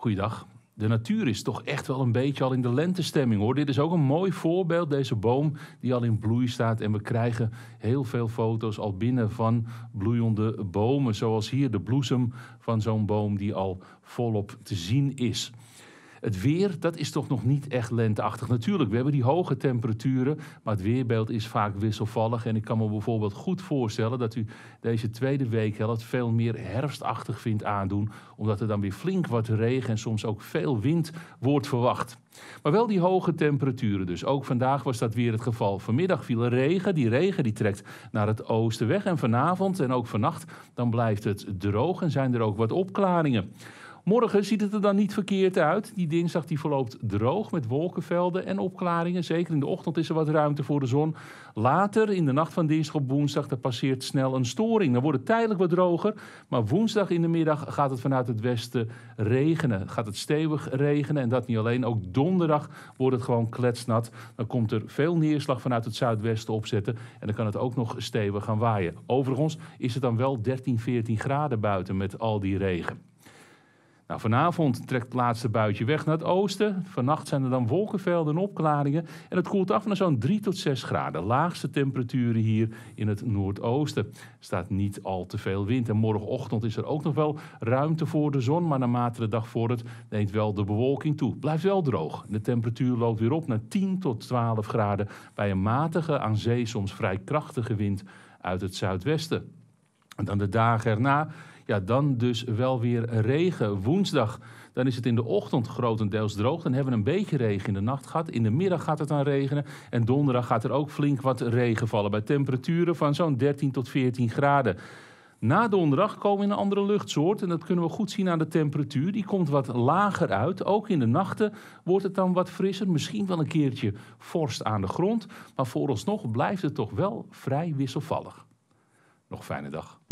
Goeiedag. De natuur is toch echt wel een beetje al in de lentestemming hoor. Dit is ook een mooi voorbeeld, deze boom die al in bloei staat. En we krijgen heel veel foto's al binnen van bloeiende bomen. Zoals hier de bloesem van zo'n boom die al volop te zien is. Het weer, dat is toch nog niet echt lenteachtig. Natuurlijk, we hebben die hoge temperaturen, maar het weerbeeld is vaak wisselvallig. En ik kan me bijvoorbeeld goed voorstellen dat u deze tweede week het veel meer herfstachtig vindt aandoen, omdat er dan weer flink wat regen en soms ook veel wind wordt verwacht. Maar wel die hoge temperaturen dus. Ook vandaag was dat weer het geval. Vanmiddag viel er regen. Die regen die trekt naar het oosten weg. En vanavond en ook vannacht dan blijft het droog en zijn er ook wat opklaringen. Morgen ziet het er dan niet verkeerd uit. Die dinsdag die verloopt droog met wolkenvelden en opklaringen. Zeker in de ochtend is er wat ruimte voor de zon. Later in de nacht van dinsdag op woensdag passeert snel een storing. Dan wordt het tijdelijk wat droger. Maar woensdag in de middag gaat het vanuit het westen regenen. Gaat het stevig regenen. En dat niet alleen. Ook donderdag wordt het gewoon kletsnat. Dan komt er veel neerslag vanuit het zuidwesten opzetten. En dan kan het ook nog stevig gaan waaien. Overigens is het dan wel 13, 14 graden buiten met al die regen. Nou, vanavond trekt het laatste buitje weg naar het oosten. Vannacht zijn er dan wolkenvelden en opklaringen. En het koelt af naar zo'n 3 tot 6 graden. Laagste temperaturen hier in het noordoosten. Er staat niet al te veel wind. En morgenochtend is er ook nog wel ruimte voor de zon. Maar naarmate de dag vordert neemt wel de bewolking toe. Blijft wel droog. De temperatuur loopt weer op naar 10 tot 12 graden. Bij een matige, aan zee soms vrij krachtige wind uit het zuidwesten. En dan de dagen erna ja, dan dus wel weer regen. Woensdag dan is het in de ochtend grotendeels droog. Dan hebben we een beetje regen in de nacht gehad. In de middag gaat het dan regenen. En donderdag gaat er ook flink wat regen vallen. Bij temperaturen van zo'n 13 tot 14 graden. Na donderdag komen we in een andere luchtsoort. En dat kunnen we goed zien aan de temperatuur. Die komt wat lager uit. Ook in de nachten wordt het dan wat frisser. Misschien wel een keertje vorst aan de grond. Maar vooralsnog blijft het toch wel vrij wisselvallig. Nog fijne dag.